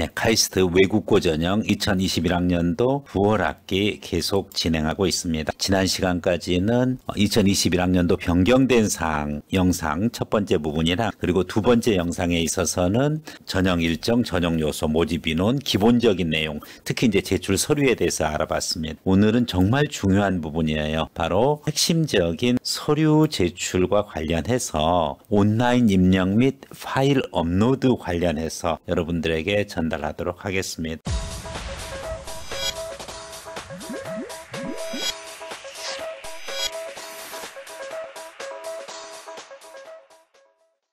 네, 카이스트 외국고 전형 2021학년도 9월 학기 계속 진행하고 있습니다. 지난 시간까지는 2021학년도 변경된 사항 영상 첫 번째 부분이랑 그리고 두 번째 영상에 있어서는 전형 일정, 전형 요소, 모집 인원, 기본적인 내용, 특히 이제 제출 서류에 대해서 알아봤습니다. 오늘은 정말 중요한 부분이에요. 바로 핵심적인 서류 제출과 관련해서 온라인 입력 및 파일 업로드 관련해서 여러분들에게 전 전달하도록 하겠습니다.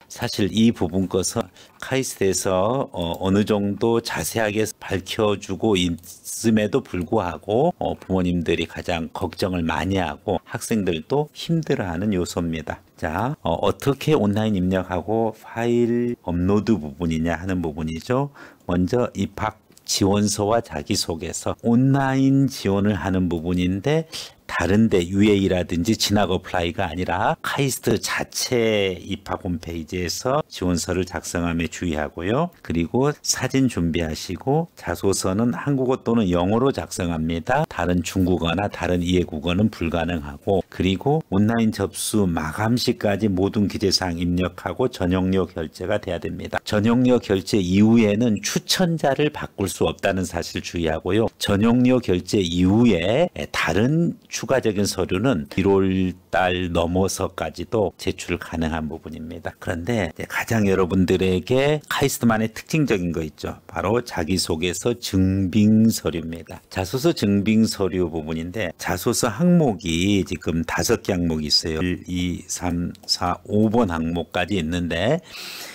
사실 이 부분 것은 카이스트에서 어, 느 정도 자세하게 밝혀주고 있음에도 불구하고 어, 부모님들이 가장 걱정을 많이 하고 학생들도 힘들어하는 요소입니다. 자, 어, 떻게 온라인 입력하고 파일 업로드 부분이냐 하는 부분이죠. 먼저 입학 지원서와 자기소개서 온라인 지원을 하는 부분인데 다른데 UA라든지 진학 어플라이가 아니라 카이스트 자체 입학 홈페이지에서 지원서를 작성함에 주의하고요. 그리고 사진 준비하시고 자소서는 한국어 또는 영어로 작성합니다. 다른 중국어나 다른 이해국어는 불가능하고 그리고 온라인 접수 마감 시까지 모든 기재사항 입력하고 전용료 결제가 돼야 됩니다. 전용료 결제 이후에는 추천자를 바꿀 수 없다는 사실 주의하고요. 전용료 결제 이후에 다른 추가적인 서류는 1월 달 넘어서까지도 제출 가능한 부분입니다. 그런데 가장 여러분들에게 카이스트만의 특징적인 거 있죠. 바로 자기소개서 증빙 서류입니다. 자소서 증빙 서류 부분인데 자소서 항목이 지금 다섯 개 항목이 있어요. 1, 2, 3, 4, 5번 항목까지 있는데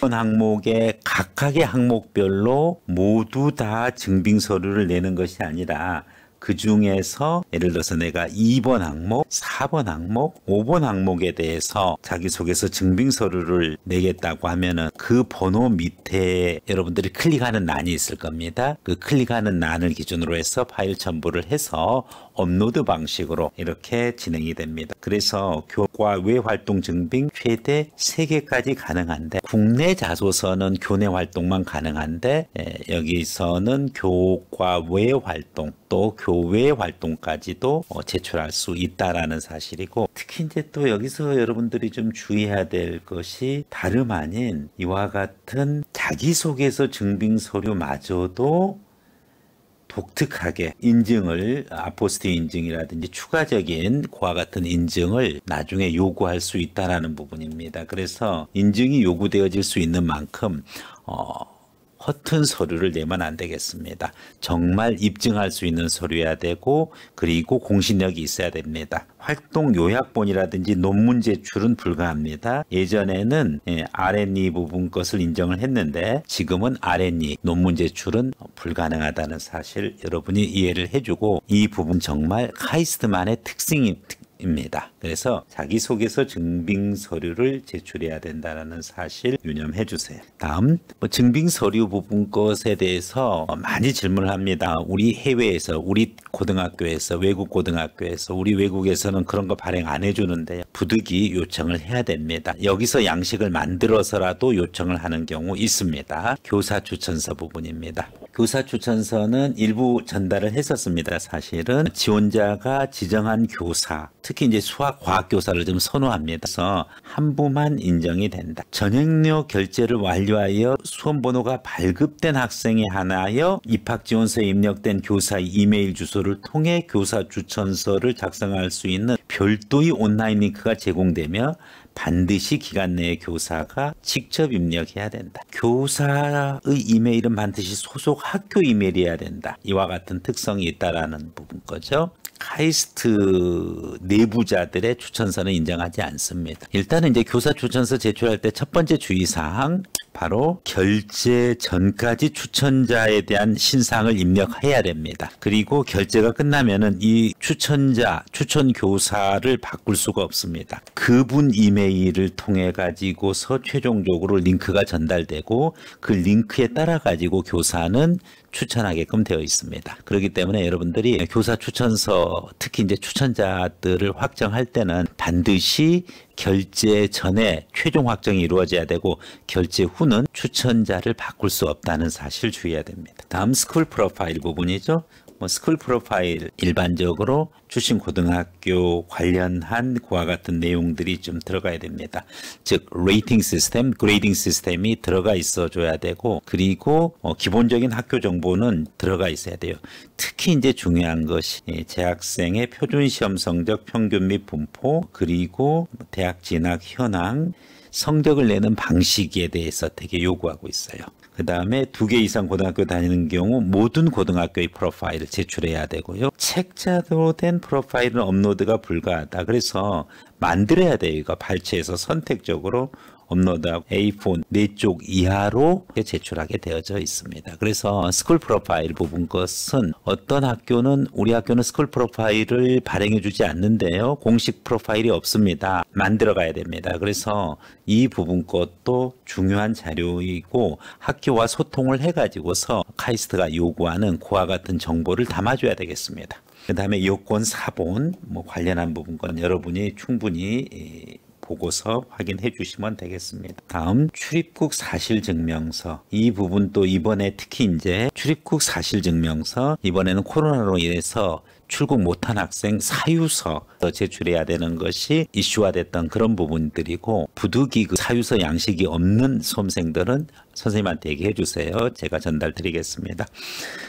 5번 항목에 각각의 항목별로 모두 다 증빙 서류를 내는 것이 아니라 그 중에서 예를 들어서 내가 2번 항목, 4번 항목, 5번 항목에 대해서 자기소개서 증빙서류를 내겠다고 하면은 그 번호 밑에 여러분들이 클릭하는 난이 있을 겁니다. 그 클릭하는 난을 기준으로 해서 파일 첨부를 해서 업로드 방식으로 이렇게 진행이 됩니다. 그래서 교과 외 활동 증빙 최대 3개까지 가능한데 국내 자소서는 교내 활동만 가능한데 예, 여기서는 교과 외 활동 또교 교외 활동까지도 어, 제출할 수 있다라는 사실이고 특히 이제 또 여기서 여러분들이 좀 주의해야 될 것이 다름 아닌 이와 같은 자기소개서 증빙 서류마저도 독특하게 인증을 아포스트 인증이라든지 추가적인 고와 같은 인증을 나중에 요구할 수 있다라는 부분입니다. 그래서 인증이 요구되어질 수 있는 만큼 어, 허튼 서류를 내면 안 되겠습니다. 정말 입증할 수 있는 서류여야 되고 그리고 공신력이 있어야 됩니다. 활동 요약본이라든지 논문 제출은 불가합니다. 예전에는 예, R&E 부분 것을 인정을 했는데 지금은 R&E 논문 제출은 불가능하다는 사실 여러분이 이해를 해주고 이 부분 정말 카이스트만의 특징이 특징 입니다. 그래서 자기소개서 증빙 서류를 제출해야 된다는 사실 유념해 주세요. 다음 뭐 증빙 서류 부분 것에 대해서 많이 질문을 합니다. 우리 해외에서 우리 고등학교에서 외국 고등학교에서 우리 외국에서는 그런 거 발행 안 해주는데 요 부득이 요청을 해야 됩니다. 여기서 양식을 만들어서라도 요청을 하는 경우 있습니다. 교사 추천서 부분입니다. 교사 추천서는 일부 전달을 했었습니다. 사실은 지원자가 지정한 교사 특 특히 이제 수학 과학 교사를 좀 선호합니다. 그래서 한 부만 인정이 된다. 전형료 결제를 완료하여 수험 번호가 발급된 학생에 한하여 입학 지원서에 입력된 교사 이메일 주소를 통해 교사 추천서를 작성할 수 있는 별도의 온라인 링크가 제공되며 반드시 기간 내에 교사가 직접 입력해야 된다. 교사의 이메일은 반드시 소속 학교 이메일이어야 된다. 이와 같은 특성이 있다라는 부분 거죠. 카이스트 내부자들의 추천서는 인정하지 않습니다. 일단은 이제 교사 추천서 제출할 때 첫 번째 주의사항 바로 결제 전까지 추천자에 대한 신상을 입력해야 됩니다. 그리고 결제가 끝나면은 이 추천자, 추천 교사를 바꿀 수가 없습니다. 그분 이메일을 통해 가지고서 최종적으로 링크가 전달되고 그 링크에 따라 가지고 교사는 추천하게끔 되어 있습니다. 그렇기 때문에 여러분들이 교사 추천서 특히 이제 추천자들을 확정할 때는 반드시 결제 전에 최종 확정이 이루어져야 되고 결제 후는 추천자를 바꿀 수 없다는 사실 주의해야 됩니다. 다음 스쿨 프로파일 부분이죠. 뭐 스쿨 프로파일 일반적으로 출신 고등학교 관련한 그와 같은 내용들이 좀 들어가야 됩니다. 즉 레이팅 시스템, 그레이딩 시스템이 들어가 있어줘야 되고 그리고 어, 기본적인 학교 정보는 들어가 있어야 돼요. 특히 이제 중요한 것이 예, 재학생의 표준 시험 성적 평균 및 분포 그리고 대학 진학 현황 성적을 내는 방식에 대해서 되게 요구하고 있어요. 그 다음에 두 개 이상 고등학교 다니는 경우 모든 고등학교의 프로파일을 제출해야 되고요. 책자로 된 프로파일은 업로드가 불가하다. 그래서 만들어야 돼요. 이거 발췌해서 선택적으로 업로드하고 A4 4쪽 이하로 제출하게 되어져 있습니다. 그래서 스쿨 프로파일 부분 것은 어떤 학교는 우리 학교는 스쿨 프로파일을 발행해 주지 않는데요. 공식 프로파일이 없습니다. 만들어 가야 됩니다. 그래서 이 부분 것도 중요한 자료이고 학교와 소통을 해 가지고서 카이스트가 요구하는 고와 같은 정보를 담아 줘야 되겠습니다. 그 다음에 요건 사본 뭐 관련한 부분 건 여러분이 충분히 예, 보고서 확인해 주시면 되겠습니다. 다음 출입국 사실증명서 이 부분 또 이번에 특히 이제 출입국 사실증명서 이번에는 코로나로 인해서 출국 못한 학생 사유서 제출해야 되는 것이 이슈화됐던 그런 부분들이고 부득이 그 사유서 양식이 없는 수험생들은 선생님한테 얘기해 주세요. 제가 전달 드리겠습니다.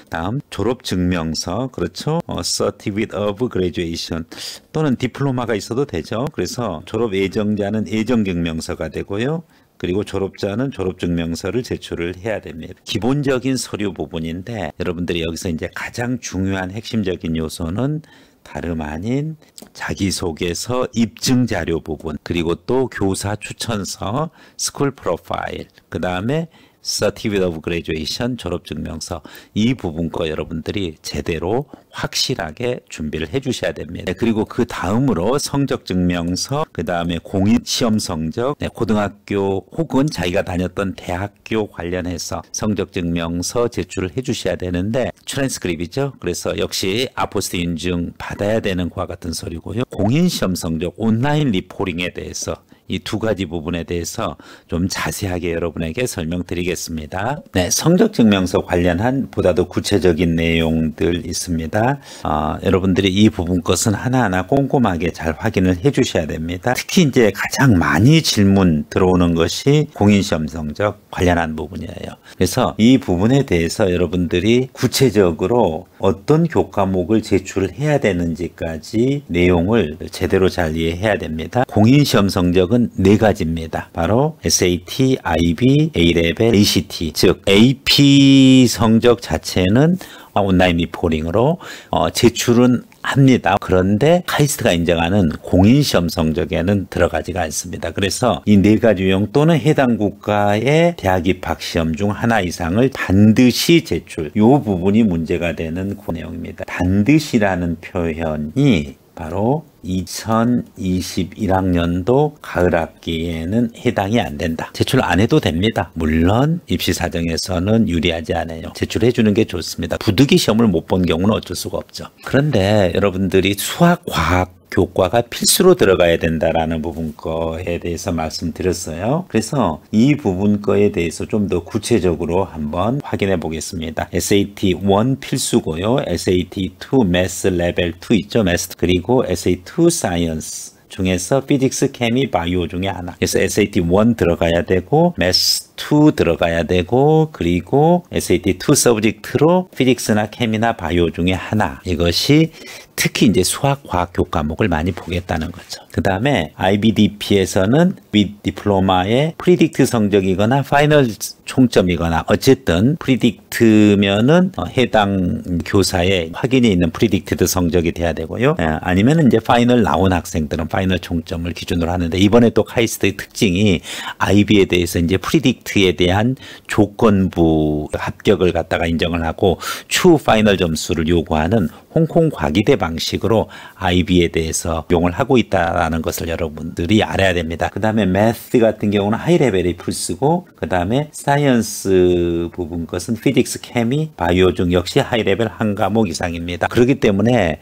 다음 졸업증명서 그렇죠. 어, Certificate of Graduation 또는 디플로마가 있어도 되죠. 그래서 졸업 예정자는 예정증명서가 되고요. 그리고 졸업자는 졸업증명서를 제출을 해야 됩니다. 기본적인 서류 부분인데 여러분들이 여기서 이제 가장 중요한 핵심적인 요소는 다름 아닌 자기소개서 입증 자료 부분 그리고 또 교사 추천서 스쿨 프로파일 그 다음에 Certificate of Graduation 졸업증명서 이 부분 거 여러분들이 제대로 확실하게 준비를 해주셔야 됩니다. 네, 그리고 그 다음으로 성적증명서, 그 다음에 공인시험 성적, 네, 고등학교 혹은 자기가 다녔던 대학교 관련해서 성적증명서 제출을 해주셔야 되는데 트랜스크립이죠. 그래서 역시 아포스트 인증 받아야 되는 것과 같은 소리고요. 공인시험 성적 온라인 리포링에 대해서 이두 가지 부분에 대해서 좀 자세하게 여러분에게 설명드리겠습니다. 네, 성적 증명서 관련한 보다 더 구체적인 내용들 있습니다. 어, 여러분들이 이 부분 것은 하나하나 꼼꼼하게 잘 확인을 해 주셔야 됩니다. 특히 이제 가장 많이 질문 들어오는 것이 공인시험 성적 관련한 부분이에요. 그래서 이 부분에 대해서 여러분들이 구체적으로 어떤 교과목을 제출해야 되는지까지 내용을 제대로 잘 이해해야 됩니다. 공인시험 성적은 네 가지입니다. 바로 SAT, IB, A레벨, ACT 즉 AP 성적 자체는 온라인 리포링으로 어, 제출은 합니다. 그런데 카이스트가 인정하는 공인시험 성적에는 들어가지가 않습니다. 그래서 이 네 가지 유형 또는 해당 국가의 대학 입학 시험 중 하나 이상을 반드시 제출. 이 부분이 문제가 되는 그 내용입니다. 반드시라는 표현이 바로 2021학년도 가을학기에는 해당이 안 된다. 제출 안 해도 됩니다. 물론 입시 사정에서는 유리하지 않아요. 제출해 주는 게 좋습니다. 부득이 시험을 못 본 경우는 어쩔 수가 없죠. 그런데 여러분들이 수학, 과학 교과가 필수로 들어가야 된다라는 부분 거에 대해서 말씀드렸어요. 그래서 이 부분 거에 대해서 좀 더 구체적으로 한번 확인해 보겠습니다. SAT 1 필수고요. SAT 2 매스 레벨 2 있죠. 매스 그리고 SAT 2 사이언스 중에서 피직스 케미 바이오 중에 하나. 그래서 SAT 1 들어가야 되고 매스 2 들어가야 되고 그리고 SAT 2 서브젝트로 피직스나 케미나 바이오 중에 하나 이것이 특히 이제 수학 과학 교과목을 많이 보겠다는 거죠. 그 다음에 IBDP에서는 윗 디플로마의 프리딕트 성적이거나 파이널 총점이거나 어쨌든 프리딕트면은 어, 해당 교사의 확인이 있는 프리딕트드 성적이 돼야 되고요. 예, 아니면 이제 파이널 나온 학생들은 파이널 총점을 기준으로 하는데 이번에 또 카이스트의 특징이 IB에 대해서 이제 프리딕 메리트에 대한 조건부 합격을 갖다가 인정을 하고 추후 파이널 점수를 요구하는 홍콩 과기대 방식으로 IB에 대해서 용을 하고 있다는 것을 여러분들이 알아야 됩니다. 그 다음에 math 같은 경우는 하이 레벨의 풀스고 그 다음에 science 부분 것은 physics, chem이, 바이오 중 역시 하이 레벨 한 과목 이상입니다. 그렇기 때문에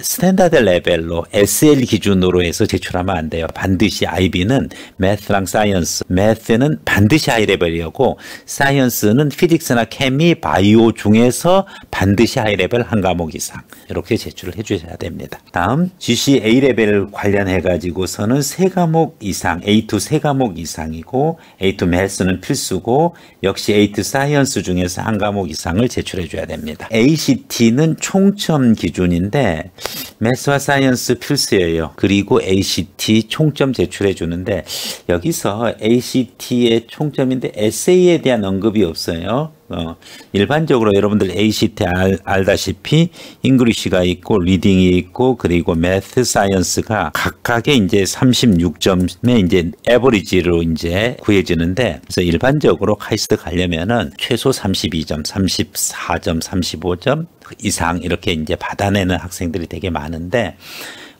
스탠다드 레벨로 SL 기준으로 해서 제출하면 안 돼요. 반드시 IB는 math랑 science, math는 반드시 하이 레벨이었고 science는 physics나 chem이, 바이오 중에서 반드시 하이 레벨 한 과목 이상 이상 이렇게 제출을 해주셔야 됩니다. 다음 GC A 레벨 관련해 가지고서는 세 과목 이상 A2 세 과목 이상이고 A2 매스는 필수고 역시 A2 사이언스 중에서 한 과목 이상을 제출해 줘야 됩니다. ACT는 총점 기준인데 매스와 사이언스 필수예요. 그리고 ACT 총점 제출해 주는데 여기서 ACT의 총점인데 에세에 대한 언급이 없어요. 어, 일반적으로 여러분들 ACT 알, 알다시피 잉글리시가 있고 리딩이 있고 그리고 매스 사이언스가 각각의 이제 36점의 이제 에버리지로 이제 구해지는데 그래서 일반적으로 카이스트 가려면은 최소 32점, 34점, 35점 이상 이렇게 이제 받아내는 학생들이 되게 많은데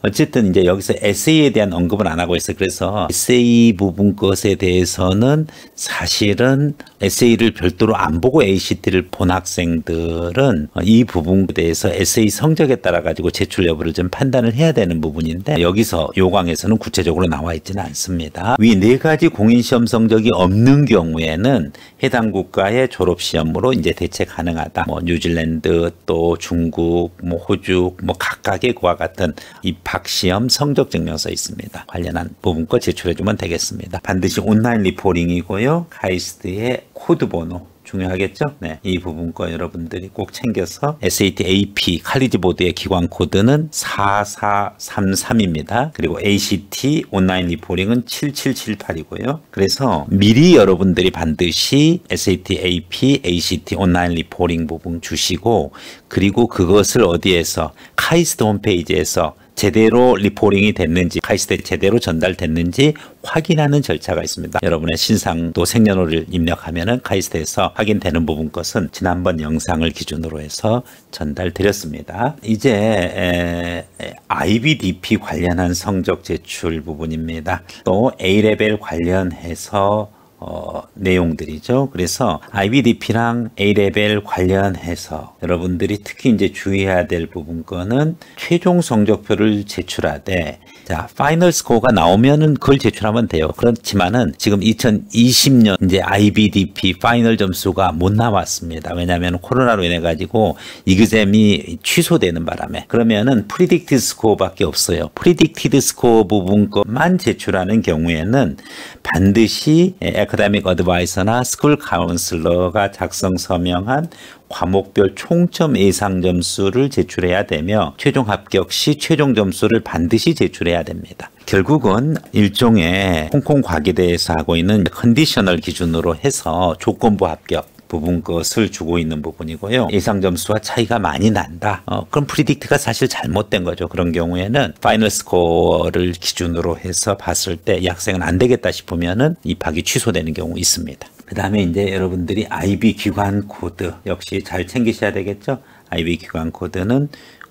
어쨌든 이제 여기서 에세이에 대한 언급을 안 하고 있어. 그래서 에세이 부분 것에 대해서는 사실은 에세이를 별도로 안 보고 ACT를 본 학생들은 이 부분에 대해서 에세이 성적에 따라 가지고 제출 여부를 좀 판단을 해야 되는 부분인데 여기서 요강에서는 구체적으로 나와 있지는 않습니다. 위 네 가지 공인 시험 성적이 없는 경우에는 해당 국가의 졸업 시험으로 이제 대체 가능하다. 뭐 뉴질랜드 또 중국, 뭐 호주, 뭐 각각의 그와 같은 입학 각시험 성적 증명서 있습니다. 관련한 부분 거 제출해 주면 되겠습니다. 반드시 온라인 리포링이고요. 카이스트의 코드 번호 중요하겠죠? 네. 이 부분 거 여러분들이 꼭 챙겨서 SAT AP 칼리지 보드의 기관 코드는 4433입니다. 그리고 ACT 온라인 리포링은 7778이고요. 그래서 미리 여러분들이 반드시 SAT AP ACT 온라인 리포링 부분 주시고 그리고 그것을 어디에서 카이스트 홈페이지에서 제대로 리포링이 됐는지 카이스트에 제대로 전달됐는지 확인하는 절차가 있습니다. 여러분의 신상도 생년월일 입력하면 카이스트에서 확인되는 부분 것은 지난번 영상을 기준으로 해서 전달드렸습니다. 이제 에, IBDP 관련한 성적 제출 부분입니다. 또 A레벨 관련해서 어, 내용들이죠. 그래서 IBDP랑 A레벨 관련해서 여러분들이 특히 이제 주의해야 될 부분 거는 최종 성적표를 제출하되 자, 파이널 스코어가 나오면은 그걸 제출하면 돼요. 그렇지만은 지금 2020년 이제 IBDP 파이널 점수가 못 나왔습니다. 왜냐하면 코로나로 인해 가지고 이그잼이 그 취소되는 바람에 그러면은 프리딕티 스코어밖에 없어요. 프리딕티드 스코어 부분 것만 제출하는 경우에는 반드시 에 아카데믹 어드바이서나 스쿨 카운슬러가 작성 서명한 과목별 총점 예상 점수를 제출해야 되며 최종 합격 시 최종 점수를 반드시 제출해야 됩니다. 결국은 일종의 홍콩 과기대에서 하고 있는 컨디셔널 기준으로 해서 조건부 합격 부분 것을 주고 있는 부분이고요. 예상 점수와 차이가 많이 난다. 어, 그럼 프리딕트가 사실 잘못된 거죠. 그런 경우에는 파이널 스코어를 기준으로 해서 봤을 때 약생은 안 되겠다 싶으면은 입학이 취소되는 경우 있습니다. 그 다음에 이제 여러분들이 IB 기관 코드 역시 잘 챙기셔야 되겠죠. IB 기관 코드는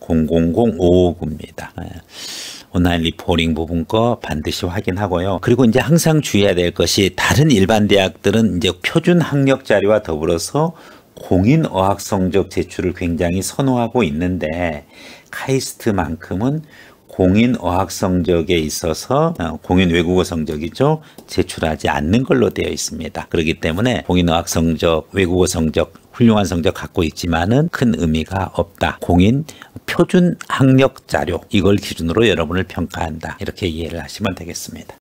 0 0 0 5 9입니다 온라인 리포링 부분 거 반드시 확인하고요. 그리고 이제 항상 주의해야 될 것이 다른 일반 대학들은 이제 표준 학력 자료와 더불어서 공인 어학 성적 제출을 굉장히 선호하고 있는데 카이스트만큼은 공인 어학 성적에 있어서 어, 공인 외국어 성적이죠. 제출하지 않는 걸로 되어 있습니다. 그렇기 때문에 공인 어학 성적, 외국어 성적 훌륭한 성적 갖고 있지만은 큰 의미가 없다. 공인 표준 학력 자료 이걸 기준으로 여러분을 평가한다. 이렇게 이해를 하시면 되겠습니다.